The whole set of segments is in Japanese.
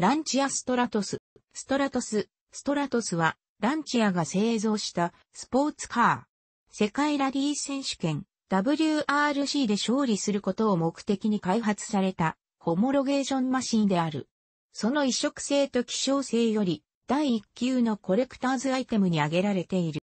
ランチアストラトス。ストラトス、ストラトスは、ランチアが製造したスポーツカー。世界ラリー選手権 WRC で勝利することを目的に開発されたホモロゲーションマシンである。その移植性と希少性より第1級のコレクターズアイテムに挙げられている。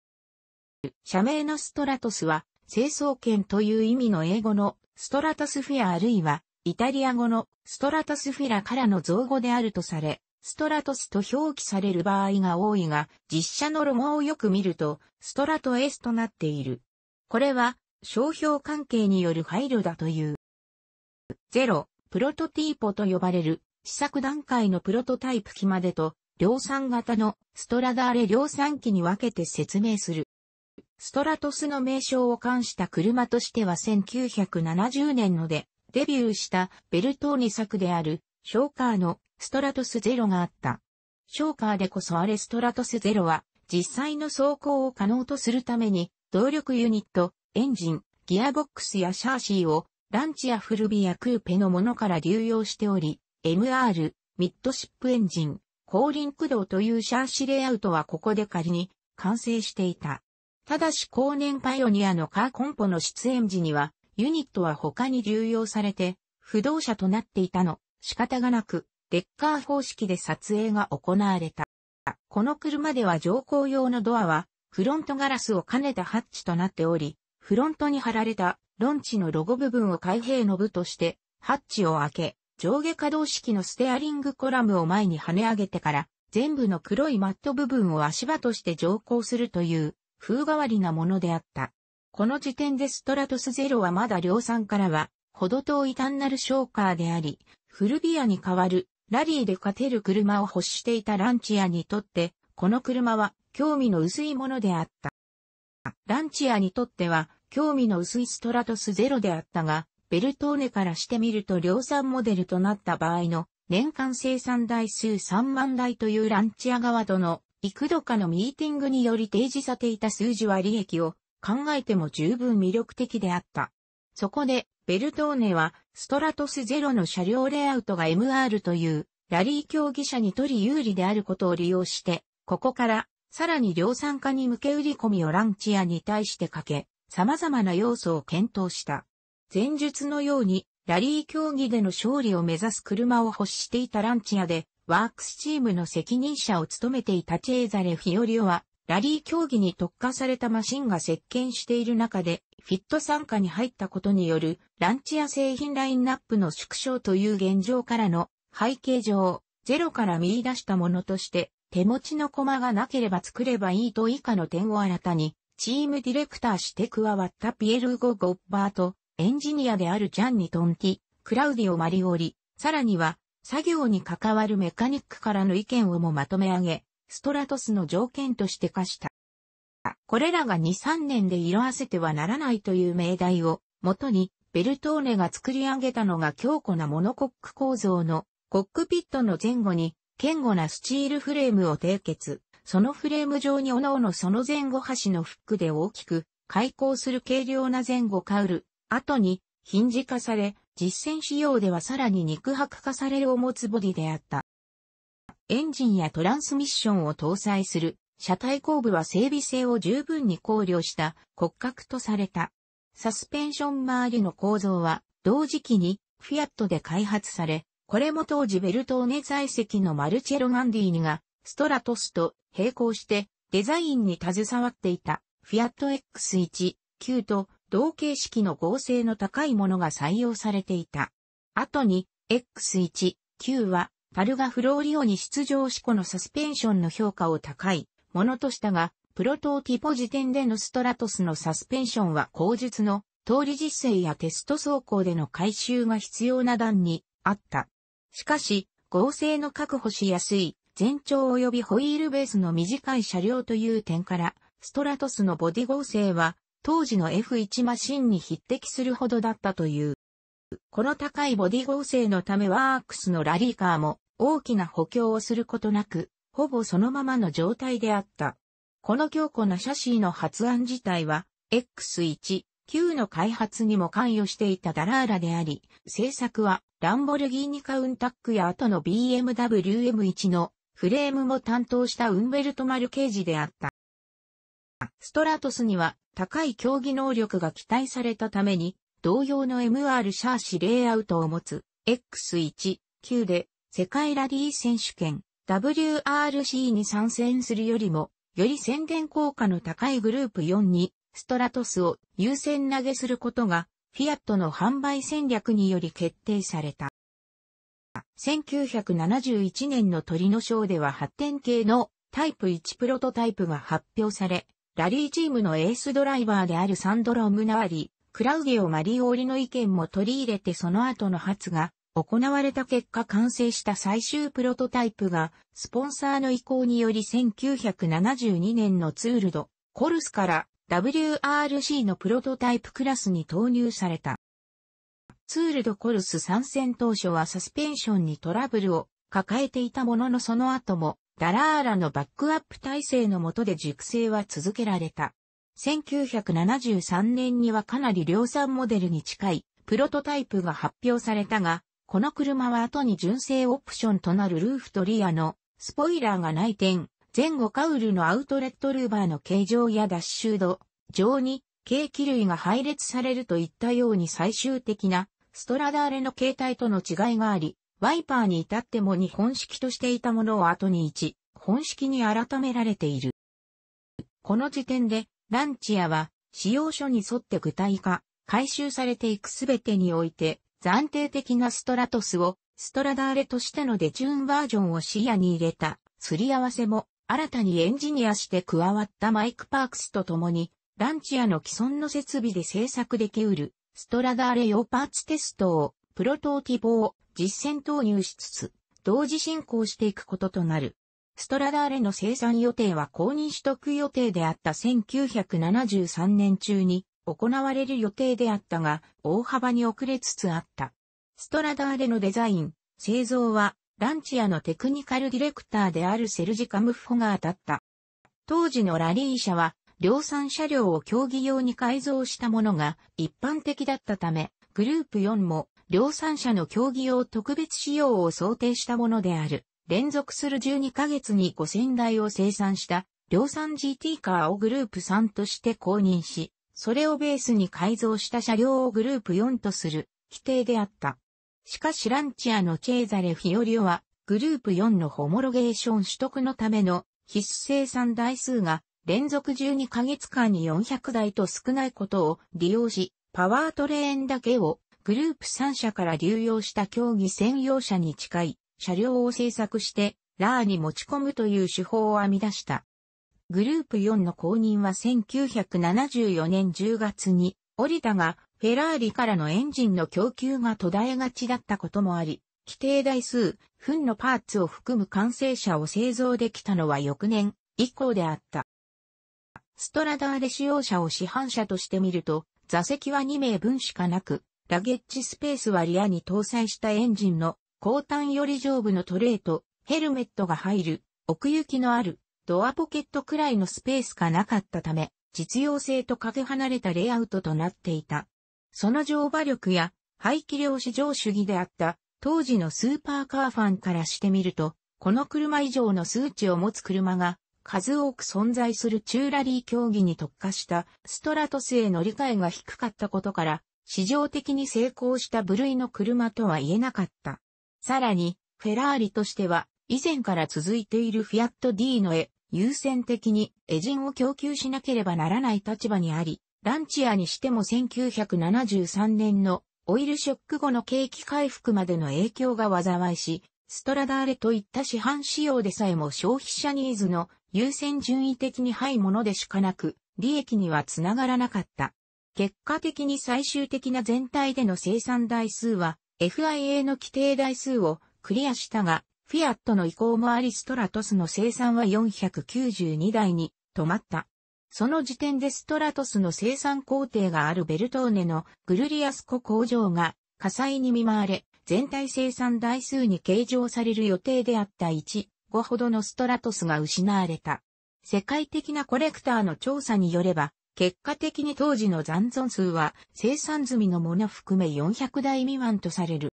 社名のストラトスは、清掃権という意味の英語のストラトスフェアあるいはイタリア語のストラトスフィラからの造語であるとされ、ストラトスと表記される場合が多いが、実写のロゴをよく見ると、ストラトエスとなっている。これは、商標関係による配慮だという。ゼロ、プロトティーポと呼ばれる、試作段階のプロトタイプ機までと、量産型のストラダーレ量産機に分けて説明する。ストラトスの名称を冠した車としては1970年ので、デビューしたベルトーニ作であるショーカーのストラトスゼロがあった。ショーカーでこそあれストラトスゼロは実際の走行を可能とするために動力ユニット、エンジン、ギアボックスやシャーシーをランチやフルビやクーペのものから流用しており、MR、ミッドシップエンジン、後輪駆動というシャーシレイアウトはここで仮に完成していた。ただし後年パイオニアのカーコンポの出演時にはユニットは他に流用されて、不動車となっていたの、仕方がなく、レッカー方式で撮影が行われた。この車では乗降用のドアは、フロントガラスを兼ねたハッチとなっており、フロントに貼られたロンチのロゴ部分を開閉の部として、ハッチを開け、上下可動式のステアリングコラムを前に跳ね上げてから、全部の黒いマット部分を足場として乗降するという、風変わりなものであった。この時点でストラトスゼロはまだ量産からは、ほど遠い単なるショーカーであり、フルビアに代わる、ラリーで勝てる車を欲していたランチアにとって、この車は興味の薄いものであった。ランチアにとっては興味の薄いストラトスゼロであったが、ベルトーネからしてみると量産モデルとなった場合の年間生産台数3万台というランチア側との幾度かのミーティングにより提示されていた数字は利益を考えても十分魅力的であった。そこで、ベルトーネは、ストラトスゼロの車両レイアウトが MR という、ラリー競技者にとり有利であることを利用して、ここから、さらに量産化に向け売り込みをランチアに対してかけ、様々な要素を検討した。前述のように、ラリー競技での勝利を目指す車を欲していたランチアで、ワークスチームの責任者を務めていたチェーザレ・フィオリオは、ラリー競技に特化されたマシンが石鹸している中で、フィット参加に入ったことによる、ランチや製品ラインナップの縮小という現状からの背景上、ゼロから見出したものとして、手持ちの駒がなければ作ればいいと以下の点を新たに、チームディレクターして加わったピエルーゴ・ゴッバーと、エンジニアであるジャンニ・トンティ、クラウディオ・マリオリ、さらには、作業に関わるメカニックからの意見をもまとめ上げ、ストラトスの条件として課した。これらが2、3年で色あせてはならないという命題を、もとに、ベルトーネが作り上げたのが強固なモノコック構造の、コックピットの前後に、堅固なスチールフレームを締結。そのフレーム上に各々その前後端のフックで大きく、開口する軽量な前後カウル、後に、ヒンジ化され、実践仕様ではさらに肉薄化されるおもつボディであった。エンジンやトランスミッションを搭載する車体後部は整備性を十分に考慮した骨格とされた。サスペンション周りの構造は同時期にフィアットで開発され、これも当時ベルトーネ在籍のマルチェロ・ガンディーニがストラトスと並行してデザインに携わっていたフィアット X1、9と同形式の合成の高いものが採用されていた。後に X1、9はパルガフローリオに出場しこのサスペンションの評価を高いものとしたが、プロトーティポ時点でのストラトスのサスペンションは後述の通り実践やテスト走行での回収が必要な段にあった。しかし、合成の確保しやすい全長及びホイールベースの短い車両という点から、ストラトスのボディ合成は当時の F1 マシンに匹敵するほどだったという。この高いボディ合成のためワークスのラリーカーも大きな補強をすることなく、ほぼそのままの状態であった。この強固なシャシーの発案自体は、X1、Q の開発にも関与していたダラーラであり、制作はランボルギーニカウンタックや後の BMW M1 のフレームも担当したウンベルト・マルケージであった。ストラトスには高い競技能力が期待されたために、同様の MR シャーシレイアウトを持つ X1、Q で世界ラリー選手権 WRC に参戦するよりも、より宣言効果の高いグループ4に、ストラトスを優先投げすることが、フィアットの販売戦略により決定された。1971年の鳥のショーでは発展系のタイプ1プロトタイプが発表され、ラリーチームのエースドライバーであるサンドロ・ムナワリ、クラウディオ・マリオーリの意見も取り入れてその後の発が行われた結果完成した最終プロトタイプが、スポンサーの意向により1972年のツールド、コルスから WRC のプロトタイプクラスに投入された。ツールドコルス参戦当初はサスペンションにトラブルを抱えていたもののその後も、ダラーラのバックアップ体制の下で熟成は続けられた。1973年にはかなり量産モデルに近いプロトタイプが発表されたが、この車は後に純正オプションとなるルーフとリアのスポイラーがない点、前後カウルのアウトレットルーバーの形状やダッシュド、上に計器類が配列されるといったように最終的なストラダーレの形態との違いがあり、ワイパーに至っても日本式としていたものを後に置、本式に改められている。この時点で、ランチアは、使用書に沿って具体化、回収されていくすべてにおいて、暫定的なストラトスをストラダーレとしてのデチューンバージョンを視野に入れたすり合わせも新たにエンジニアして加わったマイク・パークスと共にランチアの既存の設備で制作できうるストラダーレ用パーツテストをプロトーティボを実践投入しつつ同時進行していくこととなる。ストラダーレの生産予定は公認取得予定であった1973年中に行われる予定であったが、大幅に遅れつつあった。ストラダーレのデザイン、製造は、ランチアのテクニカルディレクターであるセルジ・カムフォが当たった。当時のラリー車は、量産車両を競技用に改造したものが一般的だったため、グループ4も量産車の競技用特別仕様を想定したものである。連続する12ヶ月に5000台を生産した量産 GT カーをグループ3として公認し、それをベースに改造した車両をグループ4とする規定であった。しかしランチアのチェーザレ・フィオリオは、グループ4のホモロゲーション取得のための必須生産台数が連続12ヶ月間に400台と少ないことを利用し、パワートレーンだけをグループ3社から流用した競技専用車に近い車両を製作して、ラーに持ち込むという手法を編み出した。グループ4の公認は1974年10月に、オリたがフェラーリからのエンジンの供給が途絶えがちだったこともあり、規定台数、分のパーツを含む完成車を製造できたのは翌年以降であった。ストラダーレ使用車を市販車としてみると、座席は2名分しかなく、ラゲッジスペースはリアに搭載したエンジンの後端より上部のトレーとヘルメットが入る奥行きのあるドアポケットくらいのスペースがなかったため、実用性とかけ離れたレイアウトとなっていた。その乗馬力や排気量至上主義であった当時のスーパーカーファンからしてみると、この車以上の数値を持つ車が数多く存在するチューラリー競技に特化したストラトスへの理解が低かったことから、市場的に成功した部類の車とは言えなかった。さらに、フェラーリとしては、以前から続いているフィアット D の絵、優先的にエジンを供給しなければならない立場にあり、ランチアにしても1973年のオイルショック後の景気回復までの影響が災いし、ストラダーレといった市販仕様でさえも消費者ニーズの優先順位的にハイものでしかなく、利益にはつながらなかった。結果的に最終的な全体での生産台数は FIA の規定台数をクリアしたが、フィアットの意向もありストラトスの生産は492台に止まった。その時点でストラトスの生産工程があるベルトーネのグルリアスコ工場が火災に見舞われ、全体生産台数に計上される予定であった1、5ほどのストラトスが失われた。世界的なコレクターの調査によれば、結果的に当時の残存数は生産済みのもの含め400台未満とされる。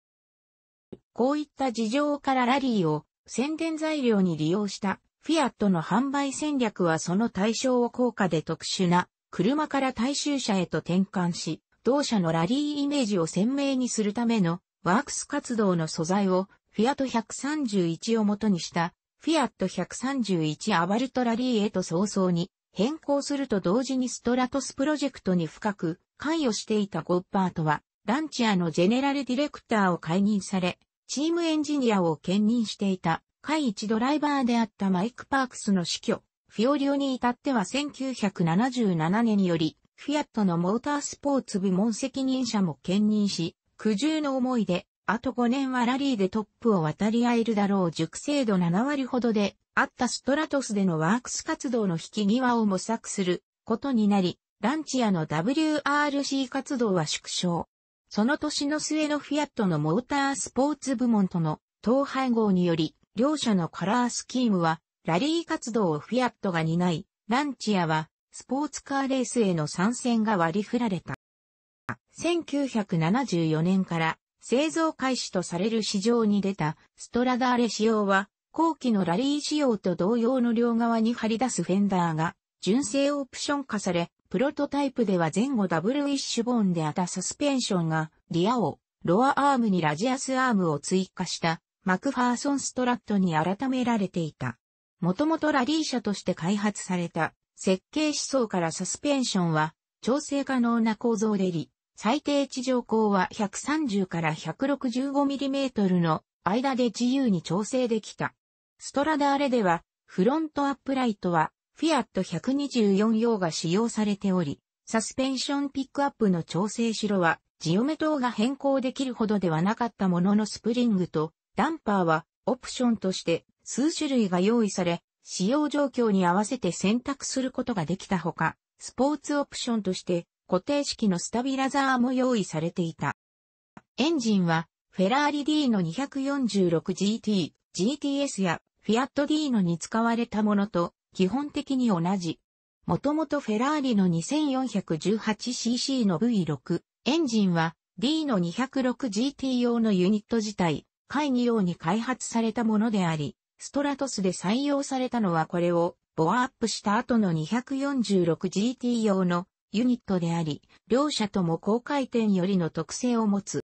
こういった事情からラリーを宣伝材料に利用したフィアットの販売戦略はその対象を高価で特殊な車から大衆車へと転換し、同社のラリーイメージを鮮明にするためのワークス活動の素材をフィアット131を元にしたフィアット131アバルトラリーへと早々に変更すると同時にストラトスプロジェクトに深く関与していたゴッパートはランチアのジェネラルディレクターを解任され、チームエンジニアを兼任していた、会一ドライバーであったマイク・パークスの死去、フィオリオに至っては1977年により、フィアットのモータースポーツ部門責任者も兼任し、苦渋の思いで、あと5年はラリーでトップを渡り合えるだろう熟成度7割ほどで、あったストラトスでのワークス活動の引き際を模索することになり、ランチアの WRC 活動は縮小。その年の末のフィアットのモータースポーツ部門との統廃合により、両者のカラースキームは、ラリー活動をフィアットが担い、ランチアは、スポーツカーレースへの参戦が割り振られた。1974年から製造開始とされる市場に出たストラダーレ仕様は、後期のラリー仕様と同様の両側に張り出すフェンダーが純正オプション化され、プロトタイプでは前後ダブルウィッシュボーンであったサスペンションが、リアを、ロアアームにラジアスアームを追加した、マクファーソンストラットに改められていた。もともとラリー車として開発された、設計思想からサスペンションは、調整可能な構造でり、最低地上高は130から 165mm の間で自由に調整できた。ストラダーレでは、フロントアップライトはフィアット124用が使用されており、サスペンションピックアップの調整しろは、ジオメ等が変更できるほどではなかったもののスプリングとダンパーはオプションとして数種類が用意され、使用状況に合わせて選択することができたほか、スポーツオプションとして固定式のスタビラザーも用意されていた。エンジンはフェラーリ D の 246GT、GTS やフィアット D のに使われたものと基本的に同じ。もともとフェラーリの 2418cc の V6 エンジンは D の 206GT 用のユニット自体、会議用に開発されたものであり、ストラトスで採用されたのはこれをボアアップした後の 246GT 用のユニットであり、両者とも高回転よりの特性を持つ。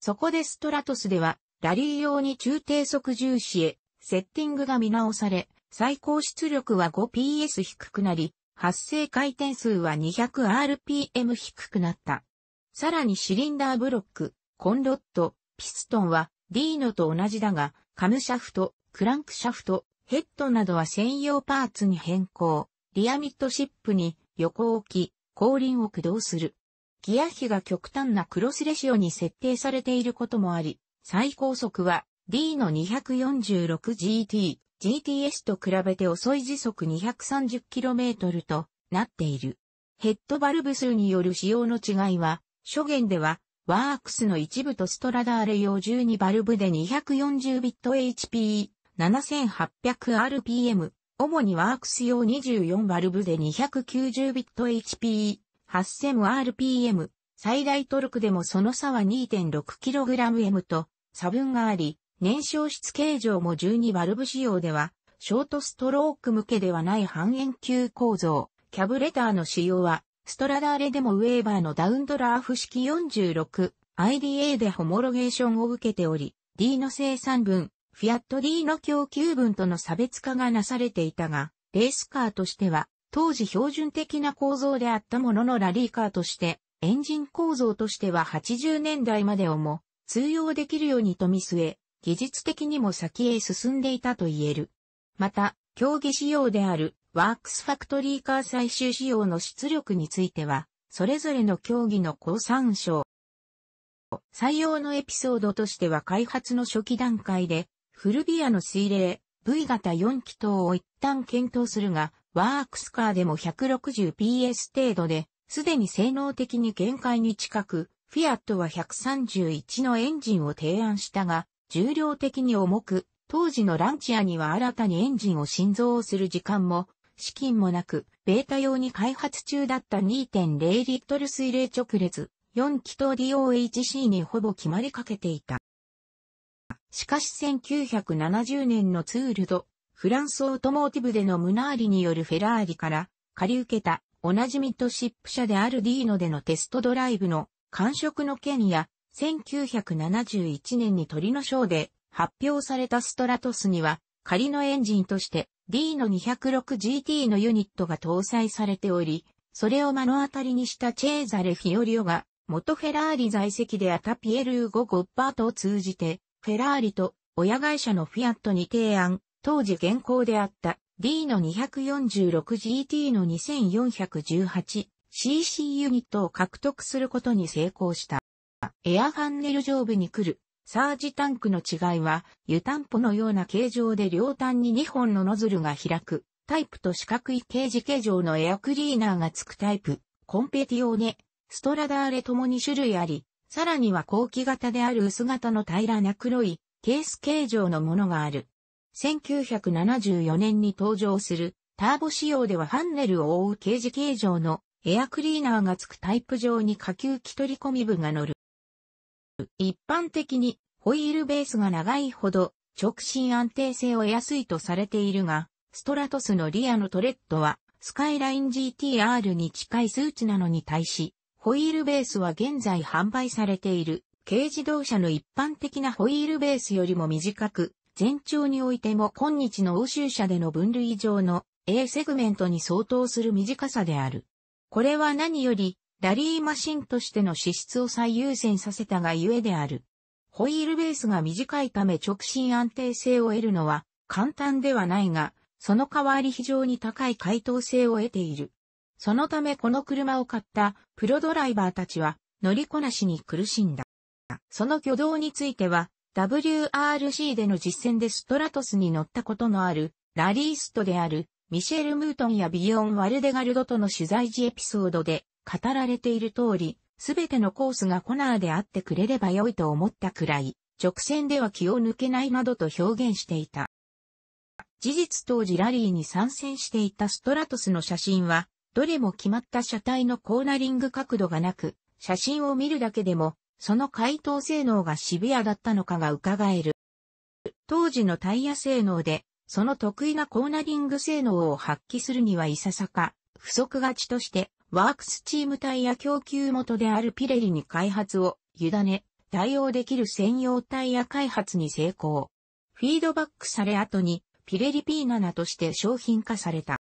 そこでストラトスでは、ラリー用に中低速重視へ、セッティングが見直され、最高出力は 5PS 低くなり、発生回転数は 200rpm 低くなった。さらにシリンダーブロック、コンロット、ピストンは D のと同じだが、カムシャフト、クランクシャフト、ヘッドなどは専用パーツに変更、リアミッドシップに横置き、後輪を駆動する。ギア比が極端なクロスレシオに設定されていることもあり、最高速は D の 246GT、GTS と比べて遅い時速 230km となっている。ヘッドバルブ数による仕様の違いは、初言では、ワークスの一部とストラダーレ用12バルブで 240bit HP7800rpm、主にワークス用24バルブで 290bit HP8000rpm、最大トルクでもその差は 2.6kgm と差分があり、燃焼室形状も12バルブ仕様では、ショートストローク向けではない半円球構造、キャブレターの仕様は、ストラダーレでもウェーバーのダウンドラーフ式 46IDA でホモロゲーションを受けており、D の生産分、フィアット D の供給分との差別化がなされていたが、レースカーとしては、当時標準的な構造であったもののラリーカーとして、エンジン構造としては80年代までをも通用できるようにと見据え、技術的にも先へ進んでいたと言える。また、競技仕様であるワークスファクトリーカー最終仕様の出力については、それぞれの競技の高参照。採用のエピソードとしては開発の初期段階で、フルビアの水冷、V 型4気筒を一旦検討するが、ワークスカーでも 160PS 程度で、すでに性能的に限界に近く、フィアットは131のエンジンを提案したが、重量的に重く、当時のランチアには新たにエンジンを振動する時間も、資金もなく、ベータ用に開発中だった2.0リットル水冷直列、4気筒 DOHC にほぼ決まりかけていた。しかし1970年のツールド、フランスオートモーティブでのムナーリによるフェラーリから借り受けたおなじみとシップ車であるディーノでのテストドライブの感触の件や1971年に鳥のショーで発表されたストラトスには仮のエンジンとして D の 206GT のユニットが搭載されており、それを目の当たりにしたチェーザレ・フィオリオが、元フェラーリ在籍であったピエルーゴ・ゴッパートを通じて、フェラーリと親会社のフィアットに提案、当時現行であった D の 246GT の 2418cc ユニットを獲得することに成功した。エアファンネル上部に来る、サージタンクの違いは、湯たんぽのような形状で両端に2本のノズルが開く、タイプと四角い形字形状のエアクリーナーが付くタイプ、コンペティオーネ、ストラダーレともに種類あり、さらには後期型である薄型の平らな黒い、ケース形状のものがある。1974年に登場する、ターボ仕様ではハンネルを覆う形字形状のエアクリーナーが付くタイプ上に下級機取り込み部が乗る。一般的にホイールベースが長いほど直進安定性を得やすいとされているが、ストラトスのリアのトレッドはスカイライン GTR に近い数値なのに対し、ホイールベースは現在販売されている軽自動車の一般的なホイールベースよりも短く、全長においても今日の欧州車での分類上の A セグメントに相当する短さである。これは何よりラリーマシンとしての資質を最優先させたがゆえである。ホイールベースが短いため直進安定性を得るのは簡単ではないが、その代わり非常に高い回答性を得ている。そのためこの車を買ったプロドライバーたちは乗りこなしに苦しんだ。その挙動については WRC での実践でストラトスに乗ったことのあるラリーストであるミシェル・ムートンやビヨン・ワルデガルドとの取材時エピソードで語られている通り、すべてのコースがコナーであってくれれば良いと思ったくらい、直線では気を抜けないなどと表現していた。事実当時ラリーに参戦していたストラトスの写真は、どれも決まった車体のコーナリング角度がなく、写真を見るだけでも、その回答性能がシビアだったのかが伺える。当時のタイヤ性能で、その得意なコーナリング性能を発揮するにはいささか、不足がちとして、ワークスチームタイヤ供給元であるピレリに開発を委ね、対応できる専用タイヤ開発に成功。フィードバックされ後にピレリ P7 として商品化された。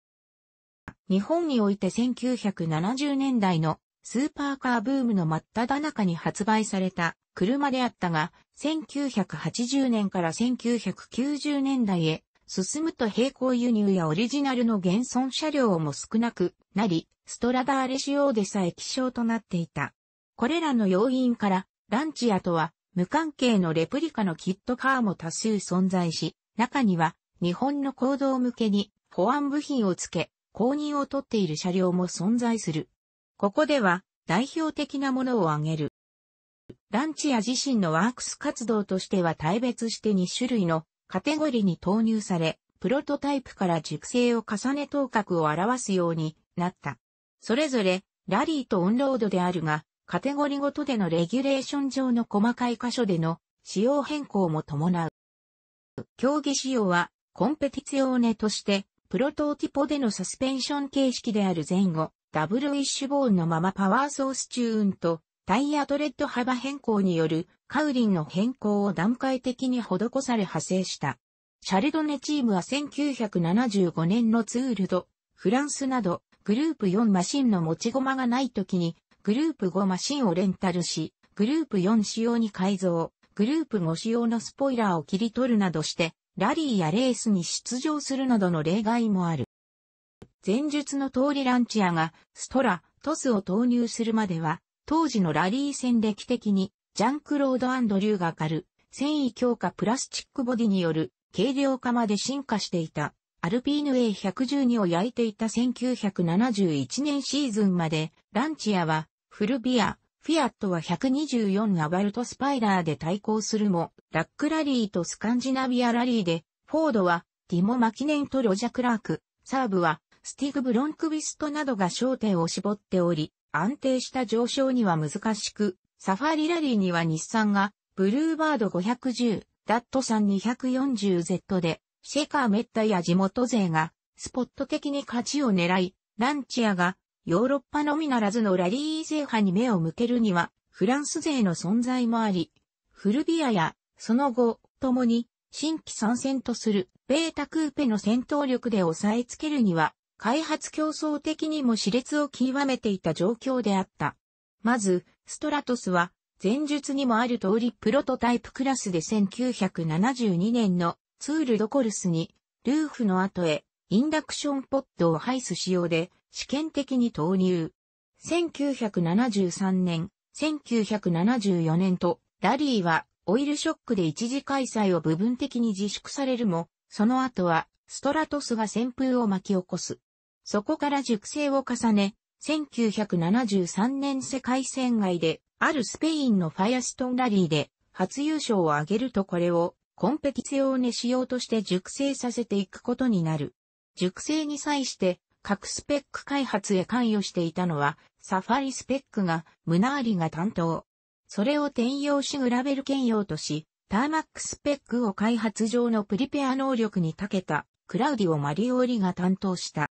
日本において1970年代のスーパーカーブームの真っ只中に発売された車であったが、1980年から1990年代へ進むと並行輸入やオリジナルの現存車両も少なくなり、ストラダーレ仕様でさえ希少となっていた。これらの要因から、ランチアとは無関係のレプリカのキットカーも多数存在し、中には日本の行動向けに保安部品をつけ、公認を取っている車両も存在する。ここでは代表的なものを挙げる。ランチア自身のワークス活動としては大別して2種類のカテゴリに投入され、プロトタイプから熟成を重ね頭角を表すようになった。それぞれ、ラリーとオンロードであるが、カテゴリごとでのレギュレーション上の細かい箇所での仕様変更も伴う。競技仕様は、コンペティツ用ーネとして、プロトーティポでのサスペンション形式である前後、ダブルウィッシュボーンのままパワーソースチューンとタイヤトレッド幅変更によるカウリンの変更を段階的に施され派生した。シャルドネチームは1975年のツールド、フランスなどグループ4マシンの持ち駒がない時にグループ5マシンをレンタルし、グループ4仕様に改造、グループ5仕様のスポイラーを切り取るなどして、ラリーやレースに出場するなどの例外もある。前述の通りランチアがストラ、トスを投入するまでは、当時のラリー戦歴的に、ジャンクロード・アンドリューがかる、繊維強化プラスチックボディによる軽量化まで進化していた、アルピーヌ A112 を焼いていた1971年シーズンまで、ランチアは、フルビア、フィアットは124アバルトスパイラーで対抗するも、ラックラリーとスカンジナビアラリーで、フォードは、ティモ・マキネンとロジャ・クラーク、サーブは、スティグ・ブロンクビストなどが焦点を絞っており、安定した上昇には難しく、サファリラリーには日産が、ブルーバード510、ダットさん 240Z で、シェカーメッタや地元勢が、スポット的に勝ちを狙い、ランチアが、ヨーロッパのみならずのラリー制覇に目を向けるには、フランス勢の存在もあり、フルビアや、その後、共に、新規参戦とする、ベータクーペの戦闘力で抑えつけるには、開発競争的にも熾烈を極めていた状況であった。まず、ストラトスは、前述にもある通りプロトタイプクラスで1972年のツールドコルスに、ルーフの後へ、インダクションポッドを排出仕様で、試験的に投入。1973年、1974年と、ラリーは、オイルショックで一時開催を部分的に自粛されるも、その後は、ストラトスが旋風を巻き起こす。そこから熟成を重ね、1973年世界戦外で、あるスペインのファイアストンラリーで、初優勝を挙げるとこれを、コンペティツ用ネ仕様として熟成させていくことになる。熟成に際して、各スペック開発へ関与していたのは、サファリスペックが、ムナーリが担当。それを転用しグラベル兼用とし、ターマックスペックを開発上のプリペア能力に長けた、クラウディオ・マリオーリが担当した。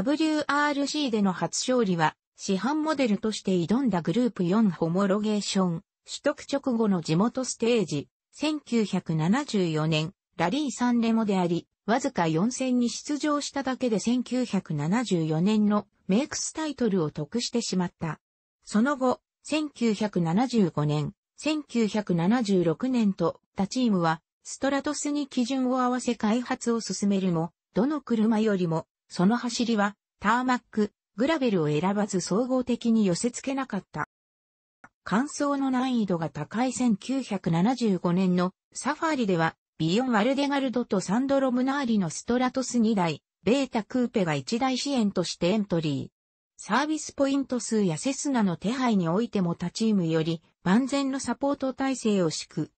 WRC での初勝利は、市販モデルとして挑んだグループ4ホモロゲーション、取得直後の地元ステージ、1974年、ラリーサンレモであり、わずか4戦に出場しただけで1974年のメイクスタイトルを得してしまった。その後、1975年、1976年と他チームはストラトスに基準を合わせ開発を進めるも、どの車よりもその走りは、ターマック、グラベルを選ばず総合的に寄せ付けなかった。乾燥の難易度が高い1975年のサファリでは、ビヨン・ワルデガルドとサンドロ・ムナーリのストラトス2台、ベータ・クーペが1台支援としてエントリー。サービスポイント数やセスナの手配においても他チームより万全のサポート体制を敷く。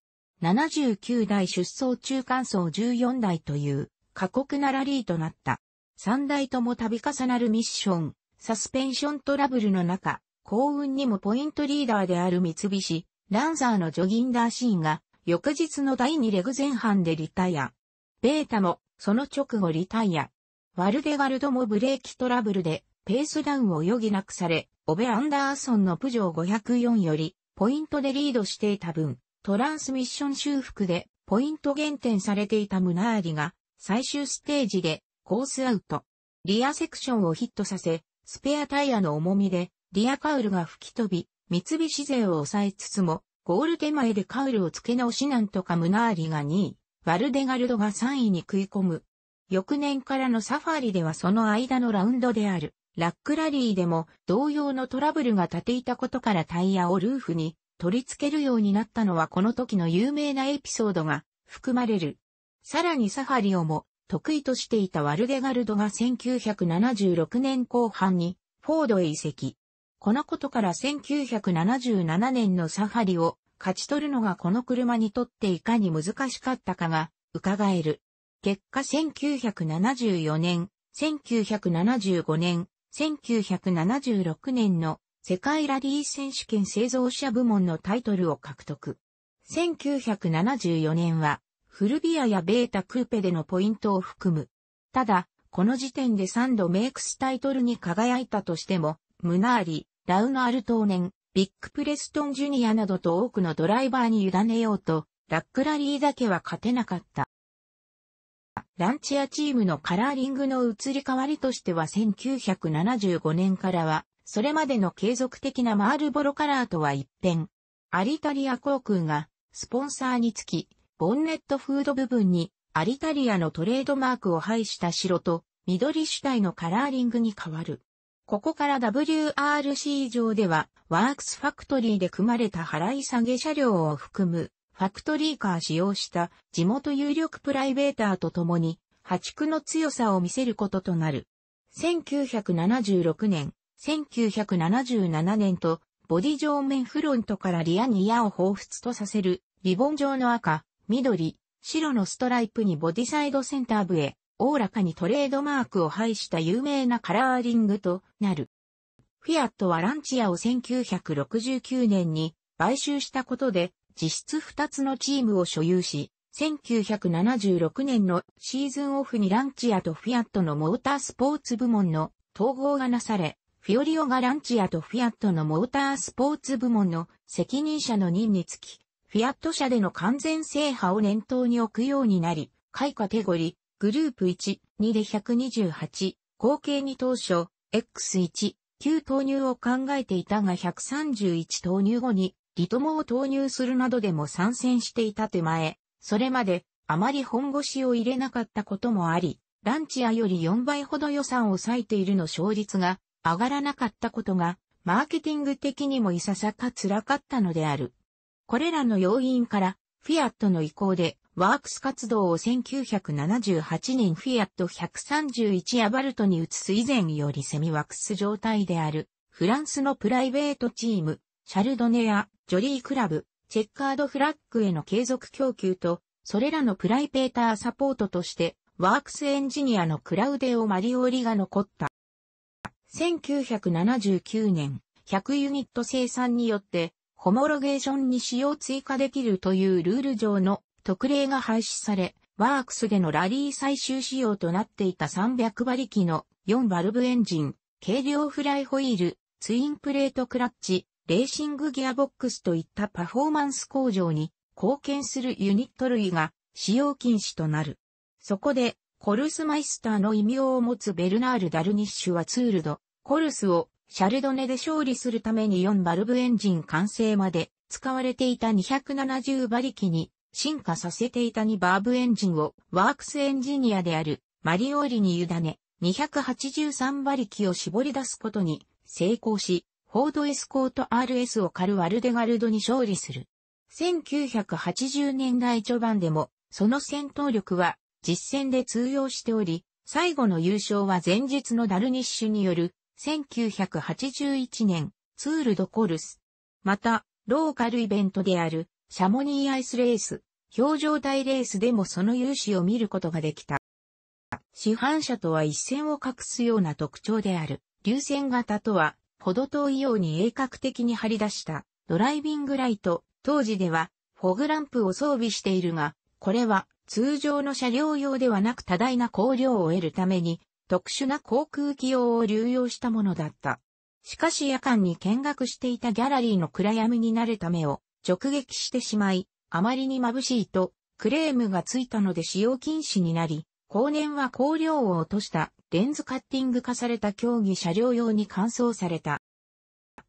79台出走中間層14台という過酷なラリーとなった。三台とも度重なるミッション、サスペンショントラブルの中、幸運にもポイントリーダーである三菱、ランザーのジョギンダーシーンが、翌日の第2レグ前半でリタイア。ベータも、その直後リタイア。ワルデガルドもブレーキトラブルで、ペースダウンを余儀なくされ、オベ・アンダーソンのプジョー504より、ポイントでリードしていた分、トランスミッション修復で、ポイント減点されていたムナーリが、最終ステージで、コースアウト。リアセクションをヒットさせ、スペアタイヤの重みで、リアカウルが吹き飛び、三菱勢を抑えつつも、ゴール手前でカウルを付け直しなんとかムナーリが2位、ワルデガルドが3位に食い込む。翌年からのサファリではその間のラウンドである、ラックラリーでも同様のトラブルが立ていたことからタイヤをルーフに取り付けるようになったのはこの時の有名なエピソードが含まれる。さらにサファリをも得意としていたワルデガルドが1976年後半にフォードへ移籍。このことから1977年のサファリを勝ち取るのがこの車にとっていかに難しかったかが伺える。結果1974年、1975年、1976年の世界ラリー選手権製造者部門のタイトルを獲得。1974年はフルビアやベータクーペでのポイントを含む。ただ、この時点で3度メイクスタイトルに輝いたとしても、ムナーリ、ラウナールトーネン、ビッグプレストンジュニアなどと多くのドライバーに委ねようと、ラックラリーだけは勝てなかった。ランチアチームのカラーリングの移り変わりとしては1975年からは、それまでの継続的なマールボロカラーとは一変。アリタリア航空がスポンサーにつき、ボンネットフード部分にアリタリアのトレードマークを配した白と緑主体のカラーリングに変わる。ここから WRC 上ではワークスファクトリーで組まれた払い下げ車両を含むファクトリーカー使用した地元有力プライベーターと共に破竹の強さを見せることとなる。1976年、1977年とボディ上面フロントからリアに矢を彷彿とさせるリボン状の赤、緑、白のストライプにボディサイドセンター部へ、おおらかにトレードマークを配した有名なカラーリングとなる。フィアットはランチアを1969年に買収したことで、実質2つのチームを所有し、1976年のシーズンオフにランチアとフィアットのモータースポーツ部門の統合がなされ、フィオリオがランチアとフィアットのモータースポーツ部門の責任者の任につき、フィアット社での完全制覇を念頭に置くようになり、開カテゴリー、グループ1、2で128、合計に当初、X1、旧投入を考えていたが131投入後に、リトモを投入するなどでも参戦していた手前、それまで、あまり本腰を入れなかったこともあり、ランチアより4倍ほど予算を割いているの勝率が上がらなかったことが、マーケティング的にもいささか辛かったのである。これらの要因から、フィアットの意向で、ワークス活動を1978年フィアット131アバルトに移す以前よりセミワックス状態である、フランスのプライベートチーム、シャルドネア、ジョリークラブ、チェッカードフラッグへの継続供給と、それらのプライベーターサポートとして、ワークスエンジニアのクラウデオ・マリオリが残った。1979年、100ユニット生産によって、ホモロゲーションに使用追加できるというルール上の特例が廃止され、ワークスでのラリー最終仕様となっていた300馬力の4バルブエンジン、軽量フライホイール、ツインプレートクラッチ、レーシングギアボックスといったパフォーマンス向上に貢献するユニット類が使用禁止となる。そこで、コルスマイスターの異名を持つベルナール・ダルニッシュはツールド、コルスをシャルドネで勝利するために4バルブエンジン完成まで使われていた270馬力に進化させていた2バーブエンジンをワークスエンジニアであるマリオーリに委ね283馬力を絞り出すことに成功し、フォードエスコート RS をカルワルデガルドに勝利する。1980年代序盤でもその戦闘力は実戦で通用しており、最後の優勝は前日のダルニッシュによる1981年、ツールドコルス。また、ローカルイベントである、シャモニーアイスレース、表情台レースでもその勇姿を見ることができた。市販車とは一線を隠すような特徴である、流線型とは、ほど遠いように鋭角的に張り出した、ドライビングライト、当時では、フォグランプを装備しているが、これは、通常の車両用ではなく多大な光量を得るために、特殊な航空機用を流用したものだった。しかし夜間に見学していたギャラリーの暗闇になるためを直撃してしまい、あまりに眩しいとクレームがついたので使用禁止になり、後年は光量を落としたレンズカッティング化された競技車両用に換装された。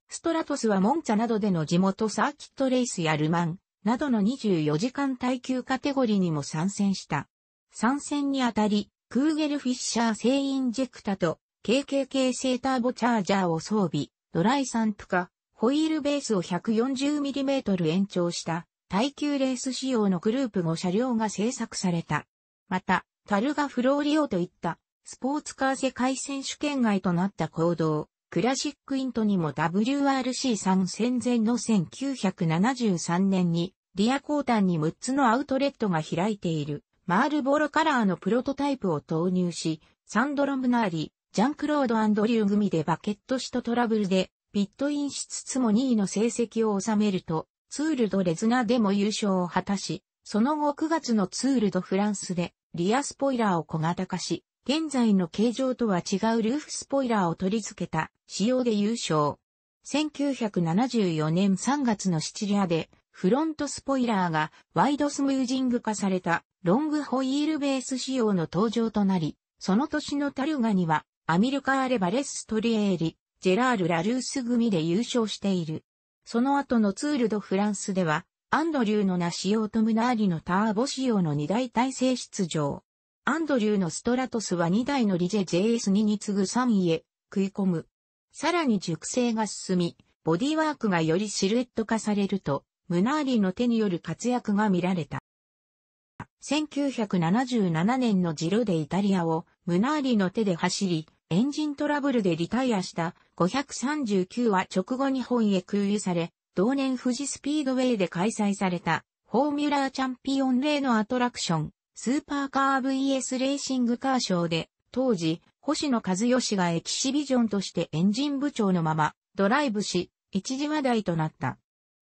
ストラトスはモンチャなどでの地元サーキットレースやルマンなどの24時間耐久カテゴリーにも参戦した。参戦にあたり、クーゲルフィッシャー製インジェクタと KKK 製ターボチャージャーを装備、ドライサンプ化、ホイールベースを 140mm 延長した耐久レース仕様のグループ5車両が製作された。また、タルガフローリオといったスポーツカー世界選手権外となった行動、クラシックイントにも WRC3 戦前の1973年にリア交ンに6つのアウトレットが開いている。マールボロカラーのプロトタイプを投入し、サンドロムナーリ、ジャンクロード・アンドリュー組でバケット死とトラブルで、ピットインしつつも2位の成績を収めると、ツールド・レズナでも優勝を果たし、その後9月のツールド・フランスで、リアスポイラーを小型化し、現在の形状とは違うルーフスポイラーを取り付けた仕様で優勝。1974年3月のシチリアでフロントスポイラーがワイドスムージング化されたロングホイールベース仕様の登場となり、その年のタルガにはアミルカーレ・バレス・トリエーリ、ジェラール・ラルース組で優勝している。その後のツール・ド・フランスでは、アンドリューのナ仕様とムナーリのターボ仕様の2大体制出場。アンドリューのストラトスは2台のリジェ JS2 に次ぐ3位へ食い込む。さらに熟成が進み、ボディワークがよりシルエット化されると、ムナーリの手による活躍が見られた。1977年のジロでイタリアをムナーリの手で走り、エンジントラブルでリタイアした539は直後日本へ空輸され、同年富士スピードウェイで開催されたフォーミュラーチャンピオンレーのアトラクション、スーパーカー VS レーシングカーショーで、当時、星野和義がエキシビジョンとしてエンジン部長のまま、ドライブし、一時話題となった。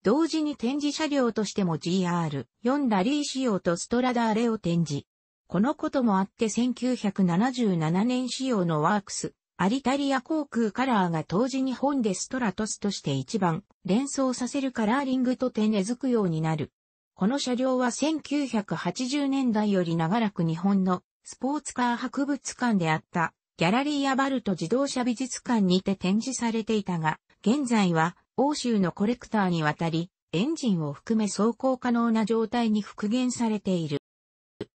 同時に展示車両としても GR4 ラリー仕様とストラダーレを展示。このこともあって1977年仕様のワークス、アリタリア航空カラーが当時日本でストラトスとして一番連想させるカラーリングと手根付くようになる。この車両は1980年代より長らく日本のスポーツカー博物館であったギャラリーアバルト自動車美術館にて展示されていたが、現在は欧州のコレクターにわたり、エンジンを含め走行可能な状態に復元されている。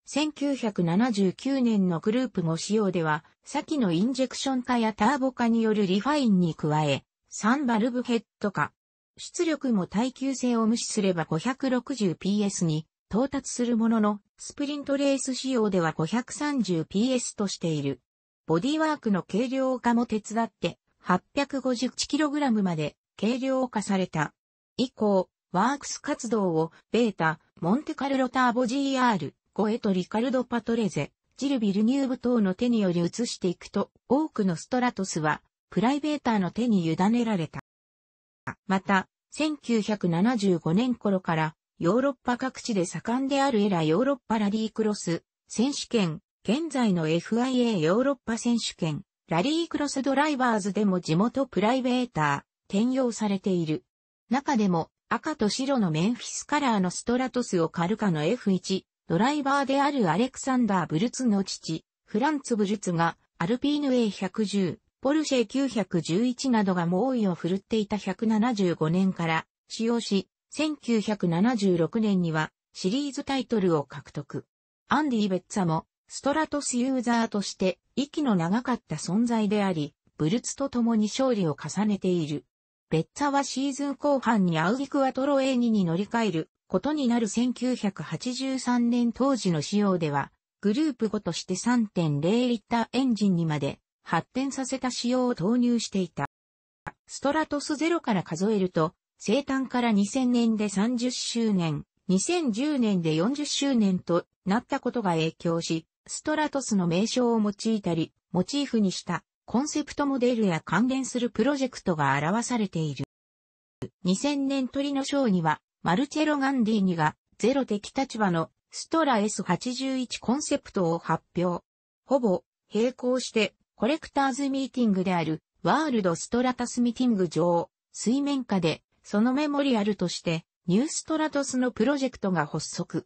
1979年のグループ5仕様では、先のインジェクション化やターボ化によるリファインに加え、3バルブヘッド化。出力も耐久性を無視すれば 560PS に到達するものの、スプリントレース仕様では 530PS としている。ボディワークの軽量化も手伝って 851kg まで軽量化された。以降、ワークス活動を、ベータ、モンテカルロターボ GR、ゴエトリカルド・パトレゼ、ジルビル・ニューブ等の手により移していくと、多くのストラトスは、プライベーターの手に委ねられた。また、1975年頃から、ヨーロッパ各地で盛んであるエラヨーロッパラリークロス選手権、現在の FIA ヨーロッパ選手権、ラリークロスドライバーズでも地元プライベーター、転用されている。中でも赤と白のメンフィスカラーのストラトスをカルカの F1 ドライバーであるアレクサンダー・ブルツの父、フランツ・ブルツがアルピーヌ A110、ポルシェ911などが猛威を振るっていた175年から使用し、1976年にはシリーズタイトルを獲得。アンディ・ベッツァもストラトスユーザーとして息の長かった存在であり、ブルツと共に勝利を重ねている。ベッツァはシーズン後半にアウギクアトロ A2 に乗り換えることになる1983年当時の仕様では、グループ5として3.0リッターエンジンにまで発展させた仕様を投入していた。ストラトス0から数えると、生誕から2000年で30周年、2010年で40周年となったことが影響し、ストラトスの名称を用いたり、モチーフにしたコンセプトモデルや関連するプロジェクトが表されている。2000年鳥の賞には、マルチェロ・ガンディーニが、ゼロ的立場のストラ S81 コンセプトを発表。ほぼ、並行して、コレクターズミーティングである、ワールドストラタスミーティング上、水面下で、そのメモリアルとして、ニューストラトスのプロジェクトが発足。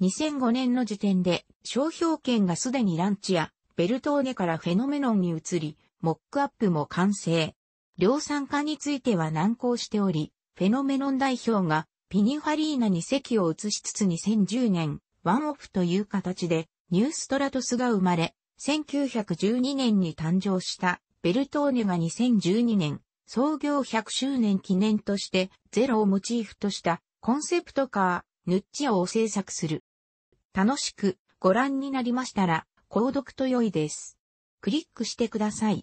2005年の時点で、商標権がすでにランチやベルトーネからフェノメノンに移り、モックアップも完成。量産化については難航しており、フェノメノン代表がピニファリーナに席を移しつつ2010年、ワンオフという形でニューストラトスが生まれ、1912年に誕生したベルトーネが2012年、創業100周年記念としてゼロをモチーフとしたコンセプトカー、ヌッチアを制作する。楽しくご覧になりましたら、購読と良いです。クリックしてください。